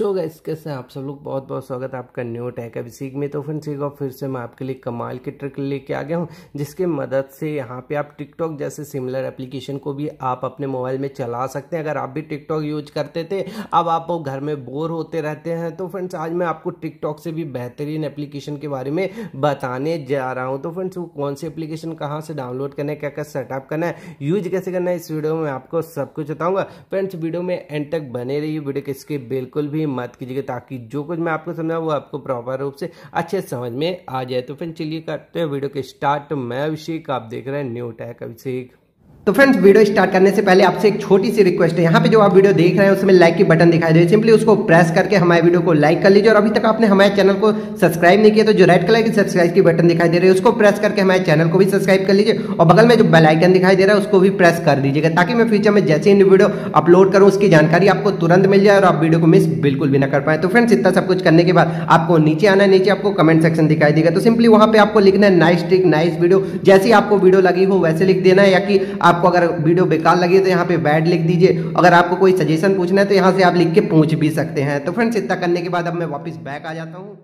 सो gas कैसे आप सब लोग बहुत बहुत स्वागत है आपका न्यू टैक अभी सीख में तो फिर सीख और फिर से मैं आपके लिए कमाल की ट्रिक लेके आ गया हूँ जिसके मदद से यहाँ पे आप टिकटॉक जैसे सिमिलर एप्लीकेशन को भी आप अपने मोबाइल में चला सकते हैं अगर आप भी टिकटॉक यूज करते थे अब आप घर में बोर होते रहते हैं तो फ्रेंड्स आज मैं आपको टिकटॉक से भी बेहतरीन एप्लीकेशन के बारे में बताने जा रहा हूँ तो फ्रेंड्स वो कौन सी एप्लीकेशन कहाँ से डाउनलोड करना है क्या क्या सेटअप करना है यूज कैसे करना है इस वीडियो में आपको सब कुछ बताऊँगा फ्रेंड्स वीडियो में एंड तक बने रही वीडियो के इसके बिल्कुल भी मत कीजिएगा ताकि जो कुछ मैं आपको समझा वो आपको प्रॉपर रूप से अच्छे समझ में आ जाए तो फिर चलिए करते हैं वीडियो के स्टार्ट तो मैं अभिषेक आप देख रहे हैं न्यू टैक अभिषेक तो फ्रेंड्स वीडियो स्टार्ट करने से पहले आपसे एक छोटी सी रिक्वेस्ट है यहाँ पे जो आप वीडियो देख रहे हैं उसमें लाइक की बटन दिखाई दे सिंपली उसको प्रेस करके हमारे वीडियो को लाइक कर लीजिए और अभी तक आपने हमारे चैनल को सब्सक्राइब नहीं किया तो जो रेड कलर की सब्सक्राइब की बटन दिखाई दे रही है उसको प्रेस करके हमारे चैनल को भी सब्सक्राइब कर लीजिए और बगल में जो बेलाइकन दिखाई दे रहा है उसको भी प्रेस कर दीजिएगा ताकि मैं फ्यूचर में जैसे ही वीडियो अपलोड करूँ उसकी जानकारी आपको तुरंत मिल जाए और आप वीडियो को मिस बिल्कुल भी ना कर पाए तो फ्रेंड्स इतना सब कुछ करने के बाद आपको नीचे आना नीचे आपको कमेंट सेक्शन दिखाई देगा तो सिंपली वहाँ पर आपको लिखना है नाइस ट्रिक नाइस वीडियो जैसी आपको वीडियो लगी हो वैसे लिख देना है या कि आपको अगर वीडियो बेकार लगे तो यहाँ पे बैड लिख दीजिए अगर आपको कोई सजेशन पूछना है तो यहाँ से आप लिख के पूछ भी सकते हैं तो फ्रेंड्स इतना करने के बाद अब मैं वापस बैक आ जाता हूँ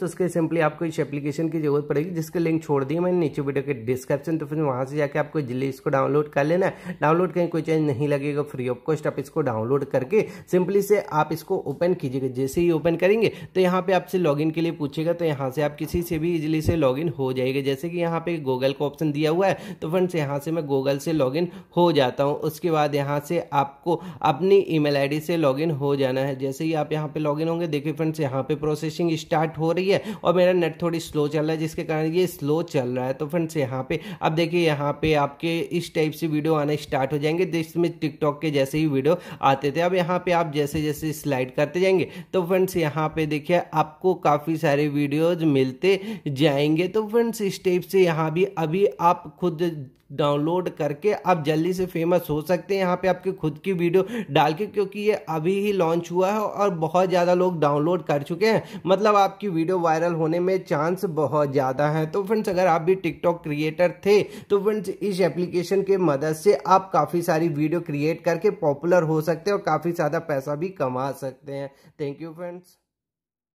तो उसके सिंपली आपको इस एप्लीकेशन की जरूरत पड़ेगी जिसके लिंक छोड़ दिए मैंने नीचे वीडियो के डिस्क्रिप्शन तो फिर वहाँ से जाकर आपको जल्दी इसको डाउनलोड कर लेना है डाउनलोड करें कोई चेंज नहीं लगेगा फ्री ऑफ कॉस्ट आप इसको डाउनलोड करके सिंपली से आप इसको ओपन कीजिएगा जैसे ही ओपन करेंगे तो यहाँ पे आपसे लॉग के लिए पूछेगा तो यहाँ से आप किसी से भी इजिली से लॉग हो जाएगा जैसे कि यहाँ पे गूगल का ऑप्शन दिया हुआ है तो फ्रेंड्स यहाँ से मैं गूगल से लॉग हो जाता हूँ उसके बाद यहाँ से आपको अपनी ई मेल से लॉग हो जाना है जैसे ही आप यहाँ पे लॉग होंगे देखिए फ्रेंड्स यहाँ पे प्रोसेसिंग स्टार्ट हो रही है रही है और मेरा नेट थोड़ी स्लो चल रहा है जिसके कारण ये स्लो चल रहा है तो फ्रेंड्स यहाँ पे अब देखिए यहाँ पे आपके इस टाइप से वीडियो आने स्टार्ट हो जाएंगे जिसमें तो टिकटॉक के जैसे ही वीडियो आते थे अब यहाँ पे आप जैसे जैसे स्लाइड करते जाएंगे तो फ्रेंड्स यहाँ पे देखिए आपको काफ़ी सारे वीडियोज मिलते जाएंगे तो फ्रेंड्स इस टाइप से यहाँ भी अभी आप खुद डाउनलोड करके आप जल्दी से फेमस हो सकते हैं यहाँ पे आपके खुद की वीडियो डाल के क्योंकि ये अभी ही लॉन्च हुआ है और बहुत ज़्यादा लोग डाउनलोड कर चुके हैं मतलब आपकी वीडियो वायरल होने में चांस बहुत ज़्यादा है तो फ्रेंड्स अगर आप भी टिकटॉक क्रिएटर थे तो फ्रेंड्स इस एप्लीकेशन के मदद से आप काफ़ी सारी वीडियो क्रिएट करके पॉपुलर हो सकते हैं और काफ़ी ज़्यादा पैसा भी कमा सकते हैं थैंक यू फ्रेंड्स